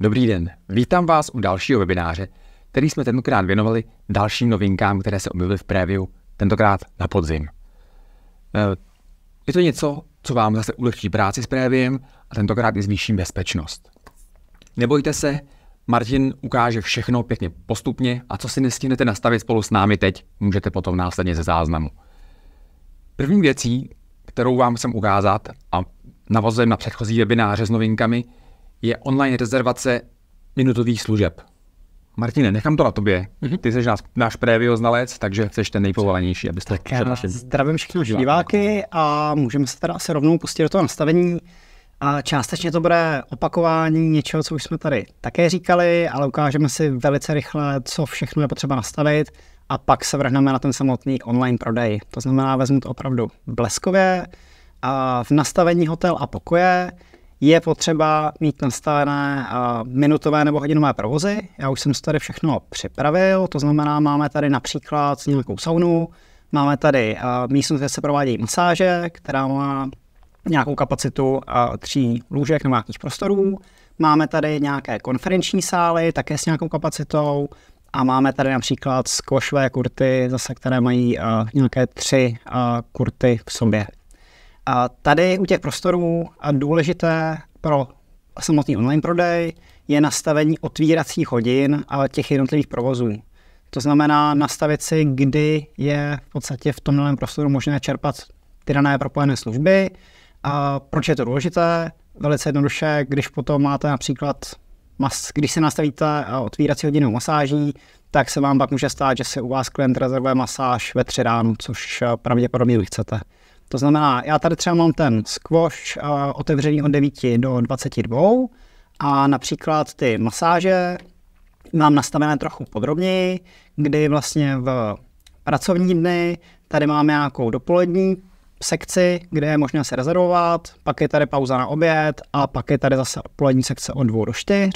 Dobrý den, vítám vás u dalšího webináře, který jsme tentokrát věnovali dalším novinkám, které se objevily v preview, tentokrát na podzim. Eh, je to něco, co vám zase ulehčí práci s préviem a tentokrát i zvýší bezpečnost. Nebojte se, Martin ukáže všechno pěkně postupně a co si nestihnete nastavit spolu s námi teď, můžete potom následně ze záznamu. První věcí, kterou vám chcem ukázat a navazujeme na předchozí webináře s novinkami, je online rezervace minutových služeb. Martine, nechám to na tobě. Mm-hmm. Ty jsi náš, náš prévio znalec, takže jsi ten nejpovolenější, abyste tak já zdravím všechny naše diváky a můžeme se teda asi rovnou pustit do toho nastavení. A částečně to bude opakování něčeho, co už jsme tady také říkali, ale ukážeme si velice rychle, co všechno je potřeba nastavit a pak se vrhneme na ten samotný online prodej. To znamená, vezmu to opravdu bleskově a v nastavení hotel a pokoje je potřeba mít nastavené eh, minutové nebo hodinové provozy. Já už jsem si tady všechno připravil, to znamená, máme tady například nějakou saunu, máme tady eh, místnost, kde se provádějí masáže, která má nějakou kapacitu eh, tří lůžek nebo nějakých prostorů. Máme tady nějaké konferenční sály, také s nějakou kapacitou. A máme tady například skošové kurty, zase které mají uh, nějaké tři uh, kurty v sobě. A tady u těch prostorů a důležité pro samotný online prodej je nastavení otvíracích hodin a těch jednotlivých provozů. To znamená nastavit si, kdy je v podstatě v tom prostoru možné čerpat ty dané propojené služby. A proč je to důležité? Velice jednoduše, když potom máte například, mas, když si nastavíte eh, otvírací hodinu masáží, tak se vám pak může stát, že se u vás klient rezervuje masáž ve tři ráno, což eh, pravděpodobně vy chcete. To znamená, já tady třeba mám ten squash uh, otevřený od 9 do 22 a například ty masáže mám nastavené trochu podrobněji, kdy vlastně v pracovní dny tady máme nějakou dopolední sekci, kde je možné se rezervovat, pak je tady pauza na oběd a pak je tady zase odpolední sekce od 2 do 4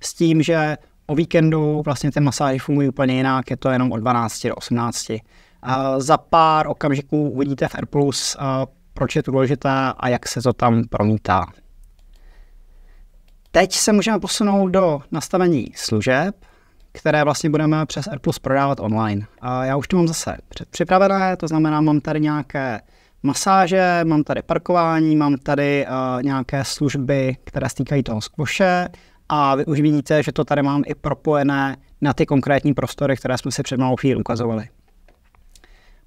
s tím, že o víkendu vlastně ty masáže fungují úplně jinak, je to jenom od 12 do 18. Za pár okamžiků uvidíte v AirPlus, proč je to důležité a jak se to tam promítá. Teď se můžeme posunout do nastavení služeb, které vlastně budeme přes AirPlus prodávat online. A já už to mám zase předpřipravené, to znamená, mám tady nějaké masáže, mám tady parkování, mám tady uh, nějaké služby, které stýkají toho skvoše a vy už vidíte, že to tady mám i propojené na ty konkrétní prostory, které jsme si před malou chvíli ukazovali.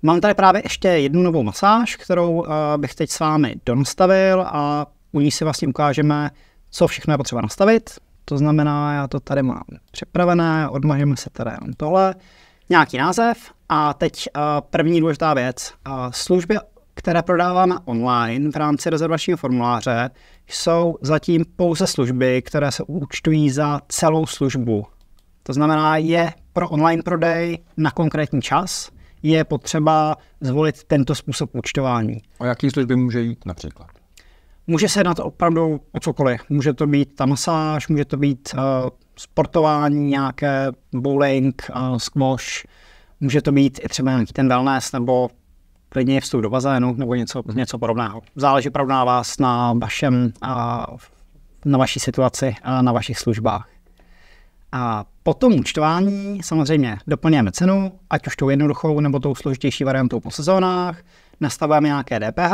Mám tady právě ještě jednu novou masáž, kterou eh, bych teď s vámi donastavil a u ní si vlastně ukážeme, co všechno je potřeba nastavit. To znamená, já to tady mám připravené, odmažeme se tady jenom tohle, nějaký název a teď eh, první důležitá věc. Eh, služby, které prodáváme online v rámci rezervačního formuláře, jsou zatím pouze služby, které se účtují za celou službu. To znamená, je pro online prodej na konkrétní čas, je potřeba zvolit tento způsob účtování. O jaký služby může jít například? Může se jednat opravdu o cokoliv. Může to být ta masáž, může to být uh, sportování, nějaké bowling, uh, squash, může to být i třeba nějaký ten wellness nebo klidně vstup do bazénu nebo něco, mm. něco podobného. Záleží opravdu na vás, na vašem, uh, na vaší situaci a na vašich službách. A po tom účtování samozřejmě doplňujeme cenu, ať už tou jednoduchou nebo tou složitější variantou po sezónách, nastavujeme nějaké DPH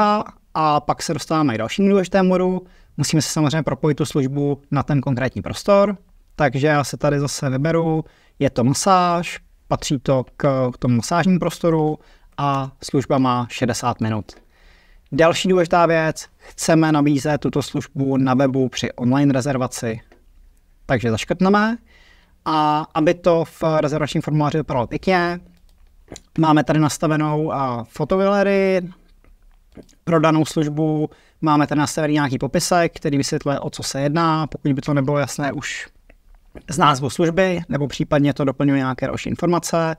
a pak se dostáváme k dalšímu důležitému modu. Musíme se samozřejmě propojit tu službu na ten konkrétní prostor, takže já se tady zase vyberu, je to masáž, patří to k tomu masážnímu prostoru a služba má 60 minut. Další důležitá věc, chceme nabízet tuto službu na webu při online rezervaci. Takže zaškrtneme, a aby to v rezervačním formuláři vypadalo pěkně. Máme tady nastavenou eh, fotovilery, pro danou službu máme tady nastavený nějaký popisek, který vysvětluje, o co se jedná, pokud by to nebylo jasné už z názvu služby, nebo případně to doplňuje nějaké další informace.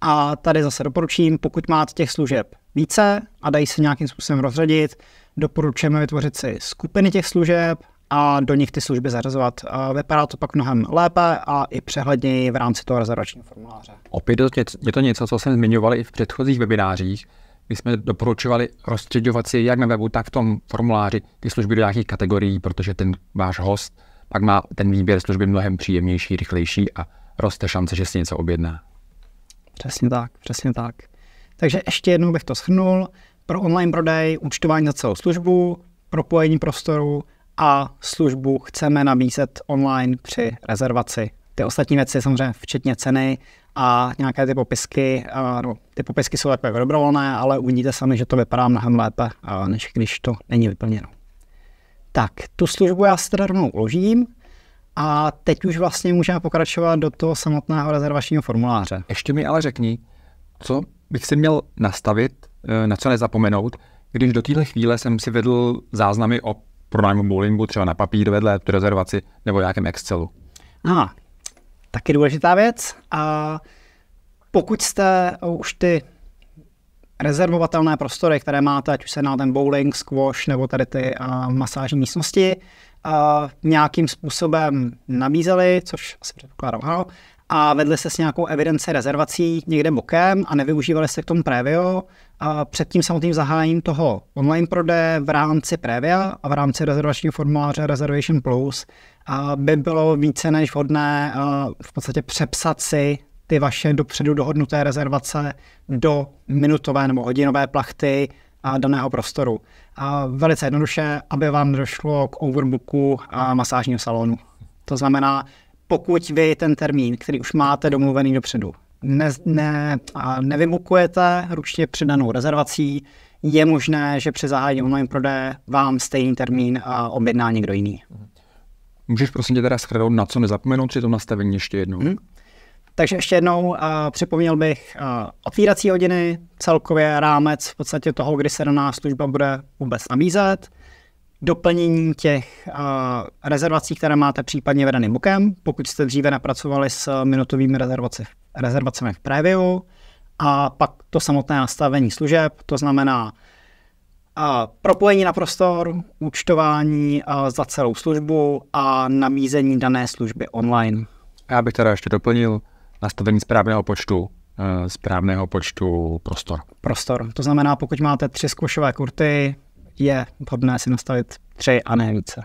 A tady zase doporučím, pokud máte těch služeb více a dají se nějakým způsobem rozřadit, doporučujeme vytvořit si skupiny těch služeb, a do nich ty služby zařazovat. Vypadá to pak mnohem lépe a i přehledněji v rámci toho rezervačního formuláře. Opět je to něco, co jsme zmiňoval i v předchozích webinářích, my jsme doporučovali rozstředovat si jak na webu, tak v tom formuláři ty služby do nějakých kategorií, protože ten váš host pak má ten výběr služby mnohem příjemnější, rychlejší a roste šance, že si něco objedná. Přesně tak, přesně tak. Takže ještě jednou bych to shrnul. Pro online prodej účtování za celou službu, propojení prostoru a službu chceme nabízet online při rezervaci. Ty ostatní věci samozřejmě včetně ceny a nějaké ty popisky, no, ty popisky jsou takové dobrovolné, ale uvidíte sami, že to vypadá mnohem lépe, eh, než když to není vyplněno. Tak, tu službu já si teda rovnou uložím a teď už vlastně můžeme pokračovat do toho samotného rezervačního formuláře. Ještě mi ale řekni, co bych si měl nastavit, eh, na co nezapomenout, když do téhle chvíle jsem si vedl záznamy o pronájmu bowlingu třeba na papír vedle tu rezervaci nebo nějakém Excelu. Aha, taky důležitá věc. A pokud jste už ty rezervovatelné prostory, které máte, ať už se na ten bowling, squash nebo tady ty a, masážní místnosti, a, nějakým způsobem nabízeli, což asi předpokládám, ano, a vedli se s nějakou evidenci rezervací někde bokem a nevyužívali se k tomu Previo, a před tím samotným zahájením toho online prodeje v rámci Previa a v rámci rezervačního formuláře Reservation Plus a by bylo více než vhodné v podstatě přepsat si ty vaše dopředu dohodnuté rezervace do minutové nebo hodinové plachty a daného prostoru. A velice jednoduše, aby vám došlo k overbooku a masážního salonu. To znamená, pokud vy ten termín, který už máte domluvený dopředu, ne, ne, nevymukujete ručně přidanou rezervací, je možné, že při zahájení online prodeje vám stejný termín a objedná někdo jiný. Můžeš prosím tě teda schrnout, na co nezapomenout při tom nastavení ještě jednou? Hmm. Takže ještě jednou a připomněl bych a otvírací hodiny, celkově rámec v podstatě toho, kdy se daná služba bude vůbec nabízet, doplnění těch a rezervací, které máte případně vedeným bukem, pokud jste dříve napracovali s minutovými rezervacemi v rezervacemi v preview a pak to samotné nastavení služeb, to znamená a propojení na prostor, účtování za celou službu a nabízení dané služby online. Já bych teda ještě doplnil nastavení správného počtu eh, správného počtu prostor. Prostor. To znamená, pokud máte tři zkoušové kurty, je vhodné si nastavit tři a ne více.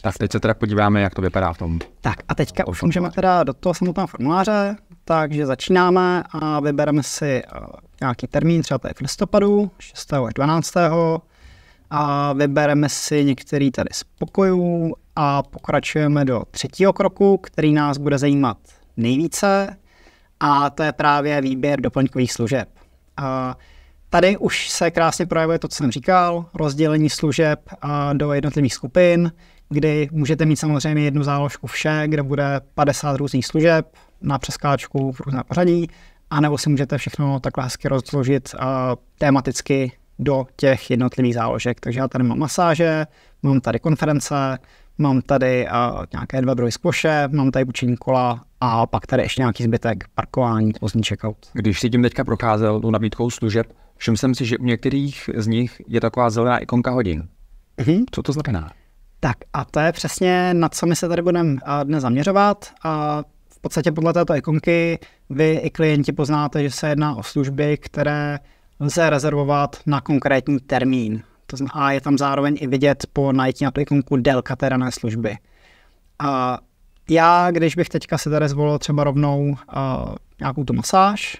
Tak teď se teda podíváme, jak to vypadá v tom. Tak a teďka už můžeme teda do toho samotného formuláře, takže začínáme a vybereme si eh, nějaký termín, třeba tady v listopadu, 6. až 12. A vybereme si některý tady z pokojů a pokračujeme do třetího kroku, který nás bude zajímat nejvíce a to je právě výběr doplňkových služeb. A tady už se krásně projevuje to, co jsem říkal, rozdělení služeb eh, do jednotlivých skupin, kdy můžete mít samozřejmě jednu záložku vše, kde bude 50 různých služeb na přeskáčku v různém pořadí, anebo si můžete všechno takhle hezky rozložit uh, tematicky do těch jednotlivých záložek. Takže já tady mám masáže, mám tady konference, mám tady uh, nějaké dva druhy skvoše, mám tady učení kola a pak tady ještě nějaký zbytek parkování, pozdní checkout. Když si tím teďka procházel tu nabídkou služeb, všiml jsem si, že u některých z nich je taková zelená ikonka hodin. Mm-hmm. Co to znamená? Tak a to je přesně, na co my se tady budeme eh, dnes zaměřovat. A v podstatě podle této ikonky vy i klienti poznáte, že se jedná o služby, které lze rezervovat na konkrétní termín. To znamená, a je tam zároveň i vidět po najítí na ikonku délka té dané služby. A já, když bych teďka se tady zvolil třeba rovnou a, eh, nějakou tu masáž,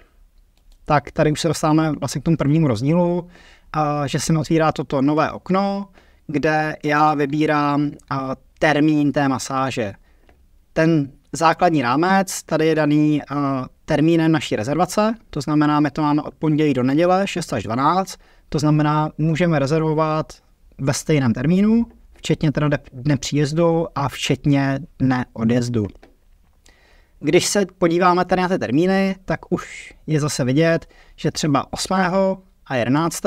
tak tady už se dostáváme vlastně k tomu prvnímu rozdílu, a, eh, že se mi otvírá toto nové okno, kde já vybírám termín té masáže. Ten základní rámec tady je daný termínem naší rezervace, to znamená, my to máme od pondělí do neděle 6 až 12, to znamená, můžeme rezervovat ve stejném termínu, včetně teda dne příjezdu a včetně dne odjezdu. Když se podíváme tady na ty termíny, tak už je zase vidět, že třeba 8. a 11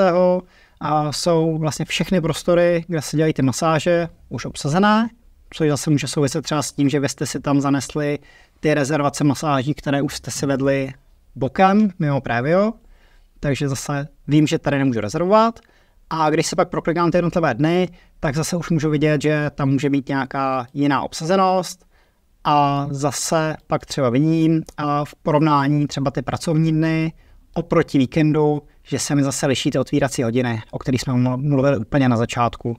a jsou vlastně všechny prostory, kde se dělají ty masáže, už obsazené, což zase může souviset třeba s tím, že vy jste si tam zanesli ty rezervace masáží, které už jste si vedli bokem, mimo previo, takže zase vím, že tady nemůžu rezervovat. A když se pak proklikám ty jednotlivé dny, tak zase už můžu vidět, že tam může být nějaká jiná obsazenost a zase pak třeba vidím a v porovnání třeba ty pracovní dny oproti víkendu, že se mi zase liší ty otvírací hodiny, o kterých jsme mluvili úplně na začátku.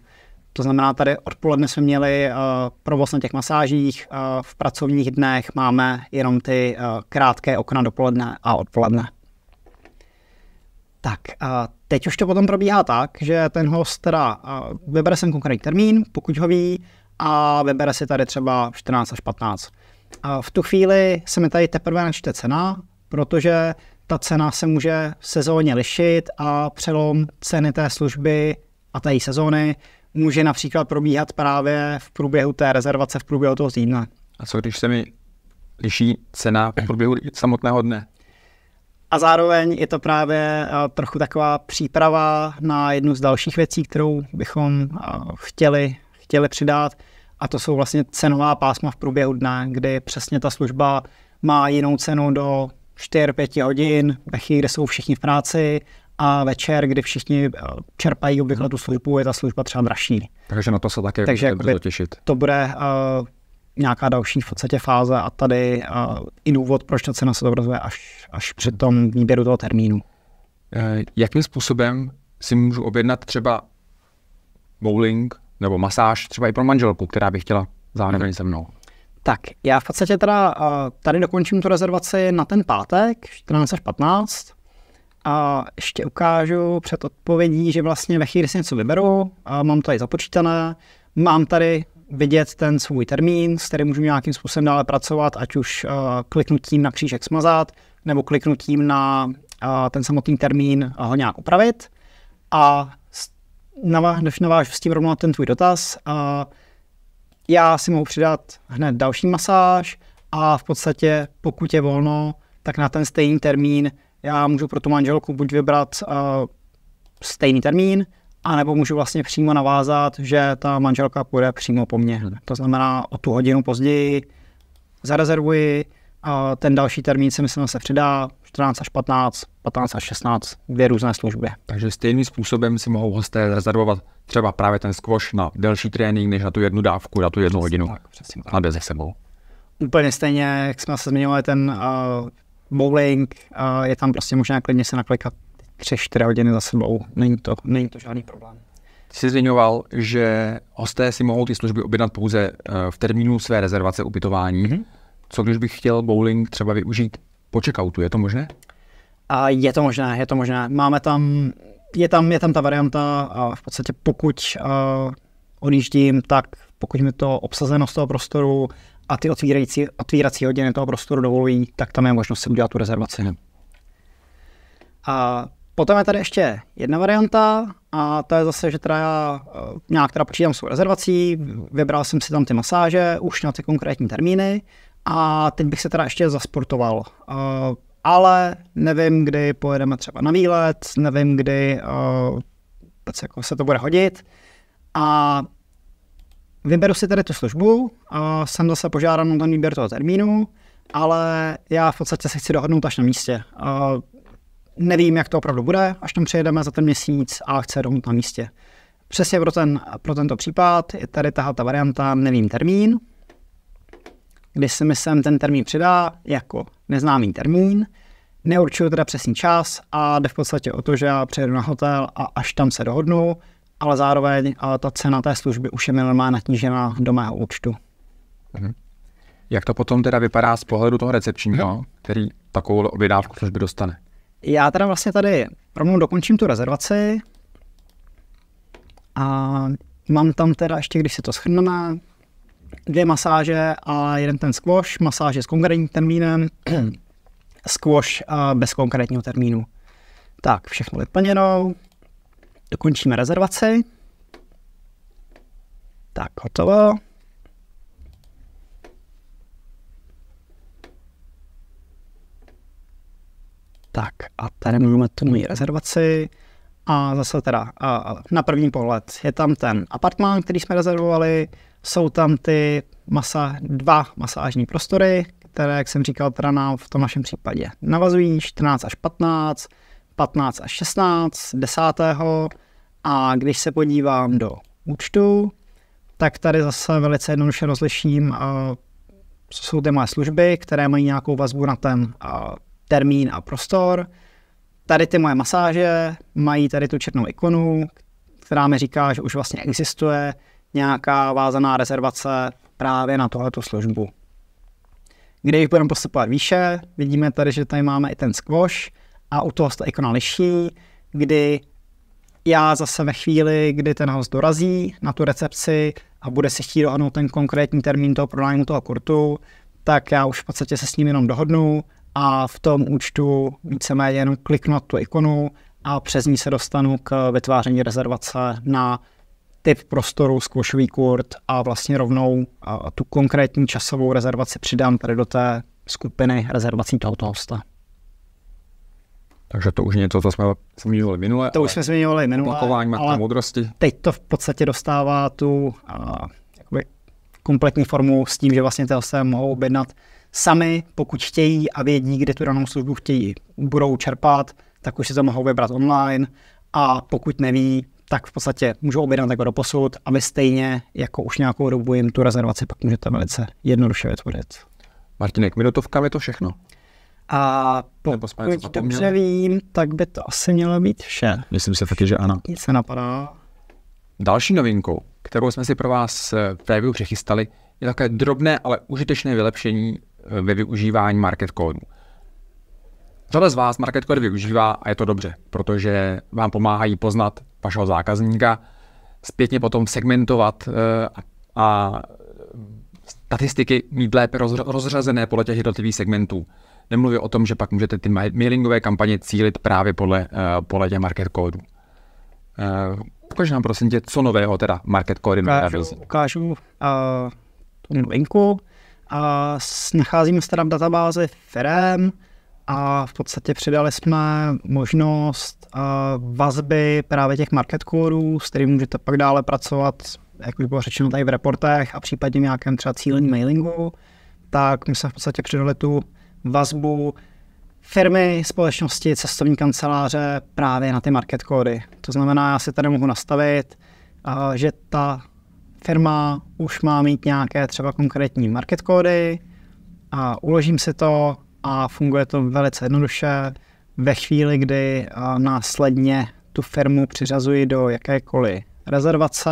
To znamená, tady odpoledne jsme měli uh, provoz na těch masážích, uh, v pracovních dnech máme jenom ty uh, krátké okna dopoledne a odpoledne. Tak, uh, teď už to potom probíhá tak, že ten host teda uh, vybere sem konkrétní termín, pokud ho ví, a vybere si tady třeba 14 až 15. Uh, v tu chvíli se mi tady teprve načte cena, protože uh, ta cena se může sezóně lišit a přelom ceny té služby a té sezóny může například probíhat právě v průběhu té rezervace, v průběhu toho týdne. A co když se mi liší cena v průběhu samotného dne? A zároveň je to právě eh, trochu taková příprava na jednu z dalších věcí, kterou bychom eh, chtěli, chtěli přidat. A to jsou vlastně cenová pásma v průběhu dne, kdy přesně ta služba má jinou cenu do 4-5 hodin, ve chvíli, kde jsou všichni v práci a večer, kdy všichni eh, čerpají obvykle tu službu, je ta služba třeba dražší. Takže na to se také Takže jakoby, těšit. To bude uh, nějaká další v podstatě fáze a tady uh, i důvod, proč ta cena se zobrazuje až, až při tom výběru toho termínu. Jakým způsobem si můžu objednat třeba bowling nebo masáž třeba i pro manželku, která by chtěla zároveň se mnou? Tak, já v podstatě teda tady dokončím tu rezervaci na ten pátek, 14 až 15. A ještě ukážu před odpovědí, že vlastně ve chvíli si něco vyberu, a mám to tady započítané, mám tady vidět ten svůj termín, s kterým můžu nějakým způsobem dále pracovat, ať už uh, kliknutím na křížek smazat, nebo kliknutím na uh, ten samotný termín uh, ho nějak upravit. A navážu s tím rovnou ten tvůj dotaz, uh, já si mohu přidat hned další masáž a v podstatě, pokud je volno, tak na ten stejný termín já můžu pro tu manželku buď vybrat uh, stejný termín, anebo můžu vlastně přímo navázat, že ta manželka půjde přímo po mně. To znamená, o tu hodinu později zarezervuji, a ten další termín si myslím se přidá, 14 až 15, 15 až 16, dvě různé služby. Takže stejným způsobem si mohou hosté rezervovat třeba právě ten squash na delší trénink, než na tu jednu dávku, na tu jednu přesně hodinu. Tak, přesně tak. A jde ze sebou. Úplně stejně, jak jsme se zmiňovali, ten uh, bowling, uh, je tam prostě možná klidně se naklikat 3-4 hodiny za sebou. Není to, není to žádný problém. Ty jsi zmiňoval, že hosté si mohou ty služby objednat pouze uh, v termínu své rezervace ubytování. Mm-hmm. Co když bych chtěl bowling třeba využít po checkoutu, je to možné? A je to možné, je to možné. Máme tam, je tam, je tam ta varianta a v podstatě pokud uh, odjíždím, tak pokud mi to obsazenost toho prostoru a ty otvírající, otvírací hodiny toho prostoru dovolují, tak tam je možnost si udělat tu rezervaci. Ne. Hm. A potom je tady ještě jedna varianta a to je zase, že teda já e, nějak teda počítám svou rezervací, vybral jsem si tam ty masáže už na ty konkrétní termíny a teď bych se teda ještě zasportoval. Eh, ale nevím, kdy pojedeme třeba na výlet, nevím, kdy eh, jako se to bude hodit. A vyberu si tady tu službu, a eh, jsem zase požádán na ten výběr toho termínu, ale já v podstatě se chci dohodnout až na místě. A nevím, jak to opravdu bude, až tam přijedeme za ten měsíc a chci dohodnout na místě. Přesně pro, ten, pro tento případ je tady tahle ta varianta, nevím termín, kdy se mi sem ten termín přidá jako neznámý termín, neurčuju teda přesný čas a jde v podstatě o to, že já přijedu na hotel a až tam se dohodnu, ale zároveň a ta cena té služby už je normálně natížena do mého účtu. Mhm. Jak to potom teda vypadá z pohledu toho recepčního, mhm. který takovou objednávku služby dostane? Já teda vlastně tady rovnou dokončím tu rezervaci a mám tam teda ještě, když se to schrneme, dvě masáže a jeden ten squash, masáže s konkrétním termínem, squash bez konkrétního termínu. Tak, všechno vyplněno, dokončíme rezervaci. Tak, hotovo. Tak a tady můžeme tu moji rezervaci. A zase teda a, na první pohled je tam ten apartmán, který jsme rezervovali, jsou tam ty masa, dva masážní prostory, které, jak jsem říkal, teda nám v tom našem případě navazují 14 až 15, 15 až 16, 10. A když se podívám do účtu, tak tady zase velice jednoduše rozliším, eh, co jsou ty moje služby, které mají nějakou vazbu na ten eh, termín a prostor. Tady ty moje masáže mají tady tu černou ikonu, která mi říká, že už vlastně existuje nějaká vázaná rezervace právě na tohleto službu. Kde jich budeme postupovat výše, vidíme tady, že tady máme i ten squash a u toho se ikona liší, kdy já zase ve chvíli, kdy ten host dorazí na tu recepci a bude si chtít dohodnout ten konkrétní termín toho pronájmu toho kurtu, tak já už v podstatě se s ním jenom dohodnu a v tom účtu víceméně jenom kliknu na tu ikonu a přes ní se dostanu k vytváření rezervace na typ prostoru, squashový kurt a vlastně rovnou a tu konkrétní časovou rezervaci přidám tady do té skupiny rezervací tohoto hosta. Takže to už něco, co jsme zmiňovali minule. To už jsme zmiňovali minule. Opakování matka moudrosti. Teď to v podstatě dostává tu a, jakoby kompletní formu s tím, že vlastně ty hosté mohou objednat sami, pokud chtějí a vědí, kde tu danou službu chtějí, budou čerpat, tak už si to mohou vybrat online a pokud neví, tak v podstatě můžou objednat jako doposud a vy stejně jako už nějakou dobu jim tu rezervaci pak můžete velice jednoduše vytvořit. Martinek, minutovkám je to všechno. A pokud dobře vím, tak by to asi mělo být vše. Myslím si taky, že ano. Nic se napadá. Další novinkou, kterou jsme si pro vás eh, v preview přechystali, je takové drobné, ale užitečné vylepšení eh, ve využívání market kódu. Řada z vás market využívá a je to dobře, protože vám pomáhají poznat, vašeho zákazníka, zpětně potom segmentovat eh, a, a statistiky mít lépe rozřazené podle těch jednotlivých segmentů. Nemluvím o tom, že pak můžete ty mailingové kampaně cílit právě podle, eh, podle těch market kódů. Eh, ukaž nám prosím tě, co nového teda market kódy ukážu, ukážu uh, tu linku. Uh, nacházíme se teda v databázi firm, a v podstatě přidali jsme možnost eh, vazby právě těch market coreů, s kterými můžete pak dále pracovat, jak už bylo řečeno tady v reportech a případně nějakém třeba cílení mailingu, tak my jsme v podstatě přidali tu vazbu firmy, společnosti, cestovní kanceláře právě na ty market kódy. To znamená, já si tady mohu nastavit, eh, že ta firma už má mít nějaké třeba konkrétní market kódy a uložím si to a funguje to velice jednoduše. Ve chvíli, kdy následně tu firmu přiřazuji do jakékoliv rezervace,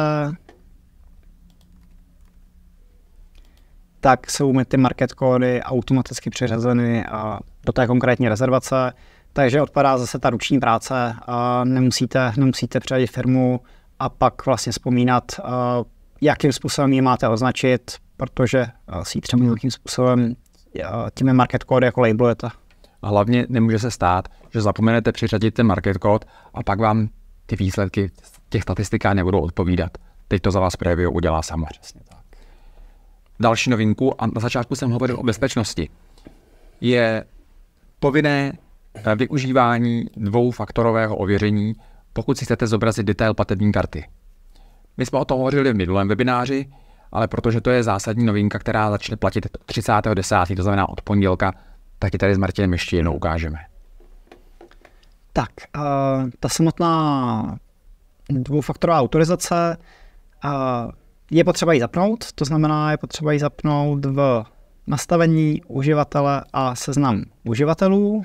tak jsou mi ty market kódy automaticky přiřazeny do té konkrétní rezervace, takže odpadá zase ta ruční práce a nemusíte, nemusíte přiřadit firmu a pak vlastně vzpomínat, jakým způsobem ji máte označit, protože si ji třeba nějakým způsobem těmi market code jako labelujete. A hlavně nemůže se stát, že zapomenete přiřadit ten market code a pak vám ty výsledky těch statistikách nebudou odpovídat. Teď to za vás preview udělá sama. Přesně tak. Další novinku, a na začátku jsem hovořil o bezpečnosti, je povinné eh, využívání dvoufaktorového ověření, pokud si chcete zobrazit detail platební karty. My jsme o tom hovořili v minulém webináři, ale protože to je zásadní novinka, která začne platit 30.10., to znamená od pondělka, tak ji tady s Martinem ještě jednou ukážeme. Tak, uh, ta samotná dvoufaktorová autorizace uh, je potřeba ji zapnout, to znamená, je potřeba ji zapnout v nastavení uživatele a seznam uživatelů,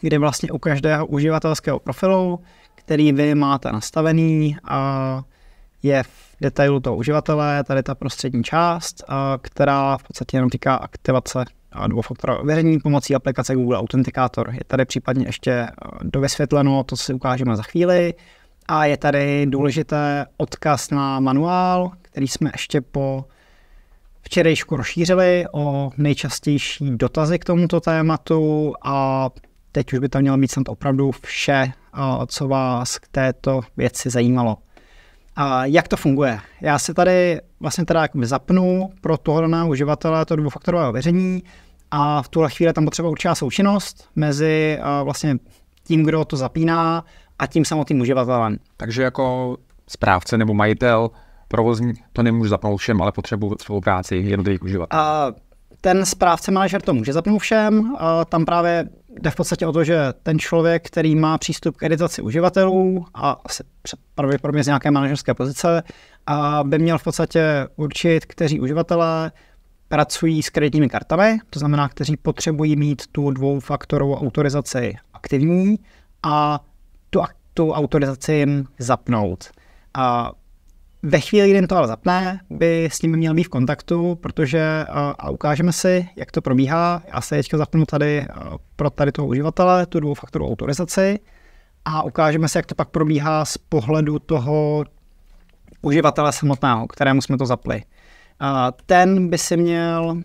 kde vlastně u každého uživatelského profilu, který vy máte nastavený, eh, je v detailu toho uživatele, je tady ta prostřední část, která v podstatě jenom týká aktivace a faktora ověření pomocí aplikace Google Authenticator. Je tady případně ještě eh, dovysvětleno, to si ukážeme za chvíli. A je tady důležité odkaz na manuál, který jsme ještě po včerejšku rozšířili o nejčastější dotazy k tomuto tématu a teď už by tam mělo být snad opravdu vše, eh, co vás k této věci zajímalo. A jak to funguje? Já se tady vlastně teda zapnu pro toho daného uživatele to dvoufaktorové ověření a v tuhle chvíli tam potřeba určitá součinnost mezi vlastně tím, kdo to zapíná a tím samotným uživatelem. Takže jako správce nebo majitel provozní to nemůžu zapnout všem, ale potřebuji spolupráci jednotlivých uživatelů. ten správce manažer to může zapnout všem, tam právě jde v podstatě o to, že ten člověk, který má přístup k editaci uživatelů a asi pravděpodobně z nějaké manažerské pozice, a by měl v podstatě určit, kteří uživatelé pracují s kreditními kartami, to znamená, kteří potřebují mít tu dvoufaktorovou autorizaci aktivní a tu, tu autorizaci jim zapnout. A ve chvíli, kdy to ale zapne, by s ním měl být v kontaktu, protože eh, a ukážeme si, jak to probíhá. Já se teďka zapnu tady eh, pro tady toho uživatele, tu dvoufaktorovou autorizaci a ukážeme si, jak to pak probíhá z pohledu toho uživatele samotného, kterému jsme to zapli. A eh, ten by si měl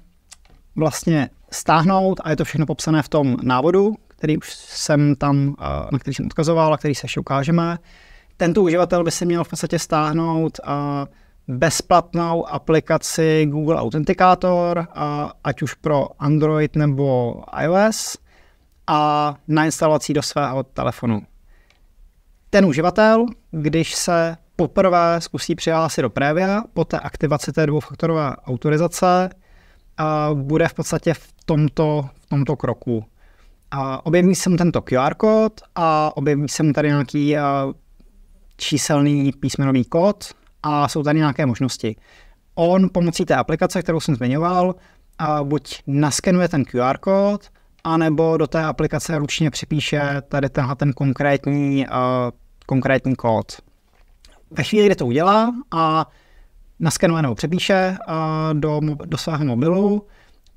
vlastně stáhnout a je to všechno popsané v tom návodu, který už jsem tam, na který jsem odkazoval a který se ještě ukážeme tento uživatel by si měl v podstatě stáhnout a eh, bezplatnou aplikaci Google Authenticator, a eh, ať už pro Android nebo iOS, a na instalaci do svého telefonu. Ten uživatel, když se poprvé zkusí přihlásit do Previa, po té aktivaci té dvoufaktorové autorizace, a eh, bude v podstatě v tomto, v tomto kroku. A objeví se mu tento QR kód a objeví se mu tady nějaký číselný písmenový kód a jsou tady nějaké možnosti. On pomocí té aplikace, kterou jsem zmiňoval, a buď naskenuje ten QR kód, anebo do té aplikace ručně připíše tady tenhle ten konkrétní, uh, konkrétní kód. Ve chvíli, kdy to udělá a naskenuje nebo přepíše uh, do, do svého mobilu,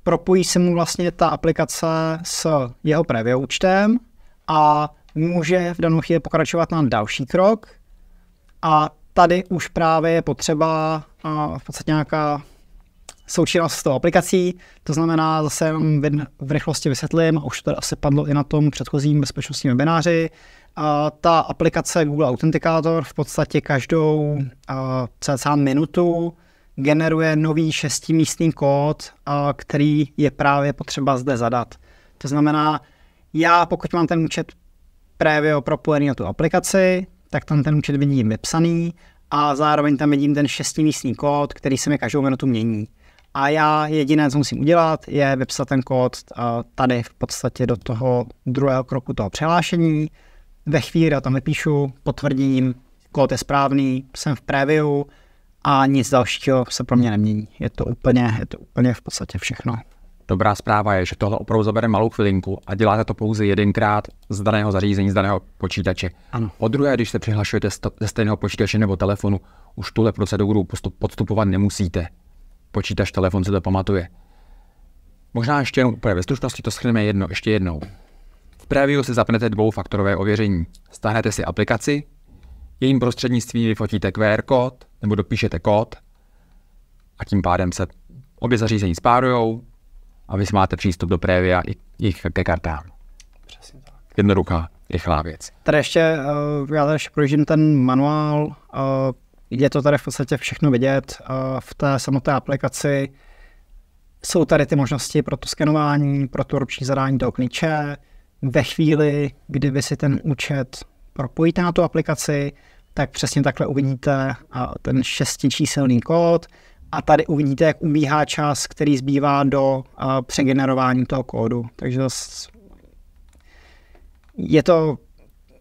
propojí se mu vlastně ta aplikace s jeho preview účtem a může v danou chvíli pokračovat na další krok, a tady už právě je potřeba v podstatě nějaká součinnost s tou aplikací, to znamená zase jenom v rychlosti vysvětlím, a už to asi padlo i na tom předchozím bezpečnostním webináři, a ta aplikace Google Authenticator v podstatě každou a, celá minutu generuje nový šestimístný kód, a, který je právě potřeba zde zadat. To znamená, já pokud mám ten účet právě propojený na tu aplikaci, tak tam ten účet vidím vypsaný a zároveň tam vidím ten šestimístný kód, který se mi každou minutu mění. A já jediné, co musím udělat, je vypsat ten kód tady v podstatě do toho druhého kroku toho přihlášení. Ve chvíli já tam vypíšu, potvrdím, kód je správný, jsem v preview a nic dalšího se pro mě nemění. Je to úplně, je to úplně v podstatě všechno. Dobrá zpráva je, že tohle opravdu zabere malou chvilinku a děláte to pouze jedenkrát z daného zařízení, z daného počítače. Ano. Po druhé, když se přihlašujete ze stejného počítače nebo telefonu, už tuhle proceduru postup, podstupovat nemusíte. Počítač, telefon se to pamatuje. Možná ještě jenom úplně ve stručnosti to schrneme jedno, ještě jednou. V preview si zapnete dvoufaktorové ověření. Stáhnete si aplikaci, jejím prostřednictvím vyfotíte QR kód nebo dopíšete kód a tím pádem se obě zařízení spárujou, a vy máte přístup do prévia i, i ke kartám. Přesně tak. Jednoduchá, rychlá věc. Tady ještě, uh, já tady ještě projíždím ten manuál, uh, je to tady v podstatě všechno vidět uh, v té samotné aplikaci. Jsou tady ty možnosti pro to skenování, pro to ruční zadání do klíče. Ve chvíli, kdy vy si ten účet propojíte na tu aplikaci, tak přesně takhle uvidíte ten šestičíselný kód, a tady uvidíte, jak umíhá čas, který zbývá do uh, přegenerování toho kódu. Takže je to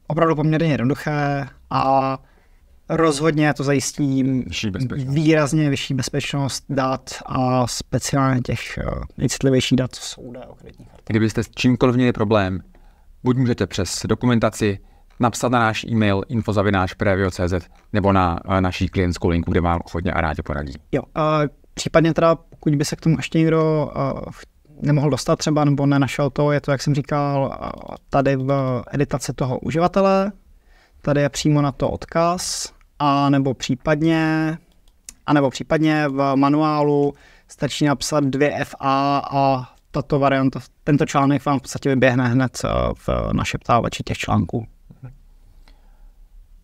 opravdu poměrně jednoduché a rozhodně to zajistí vyšší výrazně vyšší bezpečnost dat a speciálně těch eh, nejcitlivějších dat, co jsou údaje o kreditní kartě. Kdybyste s čímkoliv měli problém, buď můžete přes dokumentaci, napsat na náš e-mail infozavináčprevio.cz nebo na eh, naší klientskou linku, kde vám ochotně a rádi poradí. Jo, a případně teda, pokud by se k tomu ještě někdo eh, nemohl dostat třeba, nebo nenašel to, je to, jak jsem říkal, eh, tady v editaci toho uživatele, tady je přímo na to odkaz, a nebo případně, a nebo případně v manuálu stačí napsat dvě FA a tato varianta, tento článek vám v podstatě vyběhne hned v naše ptávači těch článků.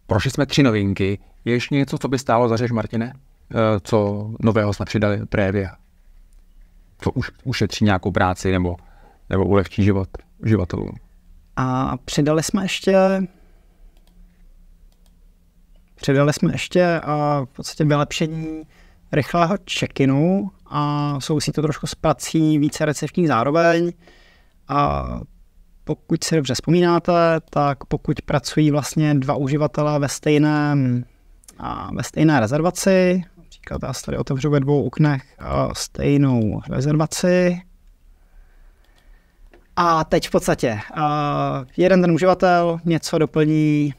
Prošli jsme tři novinky. Je ještě něco, co by stálo za řeš, Martine? Eh, co nového jsme přidali prévě? Co už, ušetří nějakou práci nebo, nebo ulehčí život uživatelům? A přidali jsme ještě přidali jsme ještě a eh, v podstatě vylepšení rychlého check-inu a souvisí to trošku s prací více recepčních zároveň. A pokud si dobře vzpomínáte, tak pokud pracují vlastně dva uživatelé ve stejném, ve stejné rezervaci, například já tady otevřu ve dvou oknech stejnou rezervaci, a teď v podstatě jeden ten uživatel něco doplní,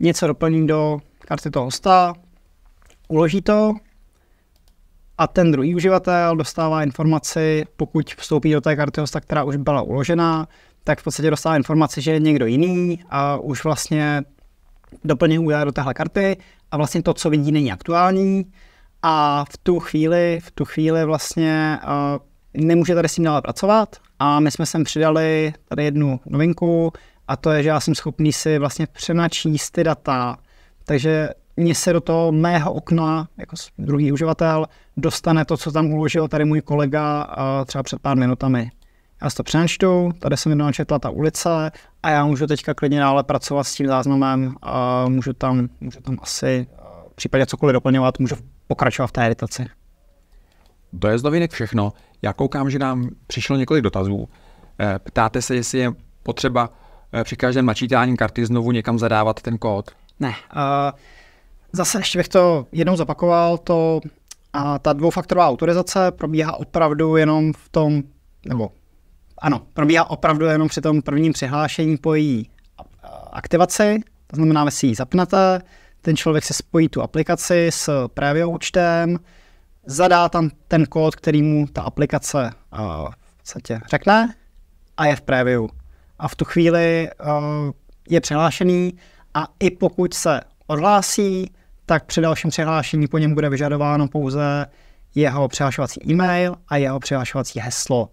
něco doplní do karty toho hosta, uloží to a ten druhý uživatel dostává informaci, pokud vstoupí do té karty hosta, která už byla uložená, tak v podstatě dostává informaci, že je někdo jiný a už vlastně doplní údaje do téhle karty a vlastně to, co vidí, není aktuální a v tu chvíli, v tu chvíli vlastně uh, nemůže tady s tím dále pracovat a my jsme sem přidali tady jednu novinku a to je, že já jsem schopný si vlastně přenačíst ty data, takže mně se do toho mého okna, jako druhý uživatel, dostane to, co tam uložil tady můj kolega třeba před pár minutami. Já si to přenčtu, tady se mi donačetla ta ulice a já můžu teďka klidně dále pracovat s tím záznamem a můžu tam, můžu tam asi v případě cokoliv doplňovat, můžu pokračovat v té editaci. To je z novinek všechno. Já koukám, že nám přišlo několik dotazů. Eh, ptáte se, jestli je potřeba eh, při každém načítání karty znovu někam zadávat ten kód? Ne. Uh, Zase ještě bych to jednou zapakoval, to a ta dvoufaktorová autorizace probíhá opravdu jenom v tom, nebo ano, probíhá opravdu jenom při tom prvním přihlášení po její aktivaci, to znamená, že si ji zapnete, ten člověk se spojí tu aplikaci s právě účtem, zadá tam ten kód, který mu ta aplikace uh, v podstatě řekne a je v preview. A v tu chvíli uh, je přihlášený a i pokud se odhlásí, tak při dalším přihlášení po něm bude vyžadováno pouze jeho přihlašovací e-mail a jeho přihlašovací heslo.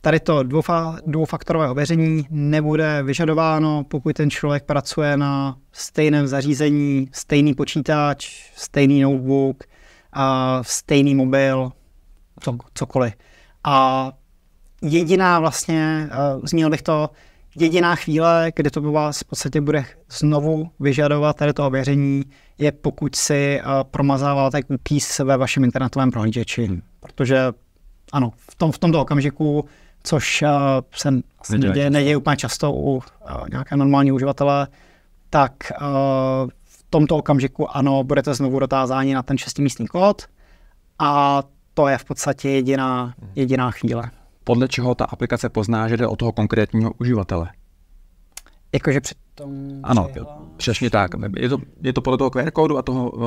Tady to dvoufa, dvoufaktorové ověření nebude vyžadováno, pokud ten člověk pracuje na stejném zařízení, stejný počítač, stejný notebook, a stejný mobil, co, cokoliv. A jediná vlastně, eh, zmínil bych to, jediná chvíle, kdy to by vás v podstatě bude znovu vyžadovat tady to ověření, je pokud si uh, eh, promazáváte cookies ve vašem internetovém prohlížeči. Hmm. Protože ano, v, tom, v tomto okamžiku, což eh, se neděje, neděje úplně často u eh, nějakého nějaké normální uživatele, tak v tomto okamžiku ano, budete znovu dotázáni na ten šestimístný kód a to je v podstatě jediná, hmm. jediná chvíle. Podle čeho ta aplikace pozná, že jde o toho konkrétního uživatele? Jakože před ano, jo, přesně tak. Je to, je to podle toho QR kódu a toho... Uh,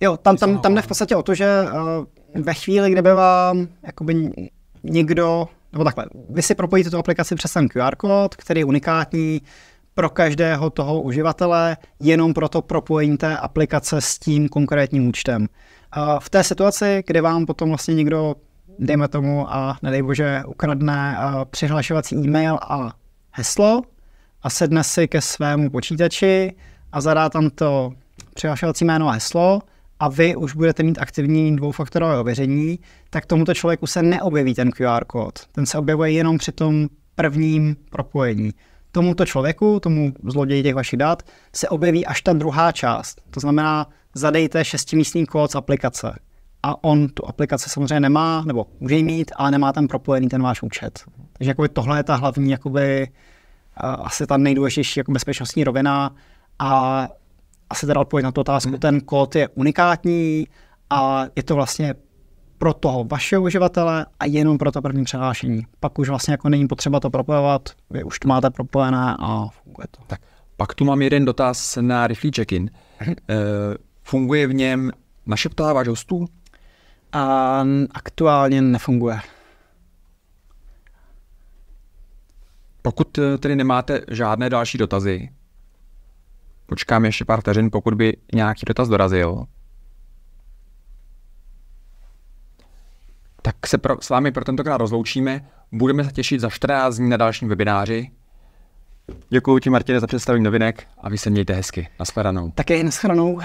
jo, tam, tam, tam jde v podstatě o to, že uh, ve chvíli, kdyby vám jakoby někdo, nebo takhle, vy si propojíte tu aplikaci přes ten QR kód, který je unikátní pro každého toho uživatele, jenom proto propojení té aplikace s tím konkrétním účtem. A eh, v té situaci, kdy vám potom vlastně někdo dejme tomu a nedej bože ukradne přihlašovací e-mail a heslo, a sedne si ke svému počítači a zadá tam to přihlašovací jméno a heslo a vy už budete mít aktivní dvoufaktorové ověření, tak tomuto člověku se neobjeví ten QR kód. Ten se objevuje jenom při tom prvním propojení. Tomuto člověku, tomu zloději těch vašich dat, se objeví až ta druhá část. To znamená, zadejte šestimístný kód z aplikace. A on tu aplikaci samozřejmě nemá, nebo může mít, ale nemá tam propojený ten váš účet. Takže jakoby tohle je ta hlavní jakoby, uh, Eh, asi ta nejdůležitější jako bezpečnostní rovina a asi teda odpověď na tu otázku, mhm. ten kód je unikátní a je to vlastně pro toho vašeho uživatele a jenom pro to první přihlášení. Pak už vlastně jako není potřeba to propojovat, vy už to máte propojené a funguje to. Tak, pak tu mám jeden dotaz na rychlý check-in. Mhm. Eh, funguje v něm našeptávač hostů? A aktuálně nefunguje. Pokud eh, tedy nemáte žádné další dotazy, počkám ještě pár vteřin, pokud by nějaký dotaz dorazil. Tak se pro, s vámi pro tentokrát rozloučíme. Budeme se těšit za 14 dní na dalším webináři. Děkuji ti, Martine, za představení novinek a vy se mějte hezky. Naschledanou. Také naschledanou.